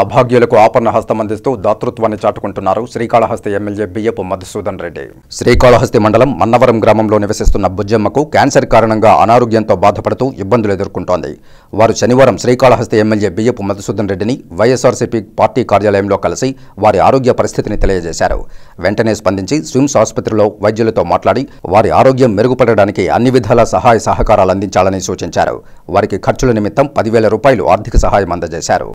అభాగ్యులకు ఆపన్న హస్తం అందిస్తూ దాతృత్వాన్ని చాటుకుంటున్నారు శ్రీకాళహస్తి ఎమ్మెల్యే బియ్యపు మధుసూదన్ రెడ్డి శ్రీకాళహస్తి మండలం మన్నవరం గ్రామంలో నివసిస్తున్న బుజ్జమ్మకు క్యాన్సర్ కారణంగా అనారోగ్యంతో బాధపడుతూ ఇబ్బందులు ఎదుర్కొంటోంది వారు శనివారం శ్రీకాళహస్తి ఎమ్మెల్యే బియ్యపు మధుసూదన్ రెడ్డిని వైఎస్ఆర్సీపీ పార్టీ కార్యాలయంలో కలిసి వారి ఆరోగ్య పరిస్థితిని తెలియజేశారు వెంటనే స్పందించి స్విమ్స్ ఆసుపత్రిలో వైద్యులతో మాట్లాడి వారి ఆరోగ్యం మెరుగుపడడానికి అన్ని విధాల సహాయ సహకారాలు అందించాలని సూచించారు వారికి ఖర్చుల నిమిత్తం పదివేల రూపాయలు ఆర్థిక సహాయం అందజేశారు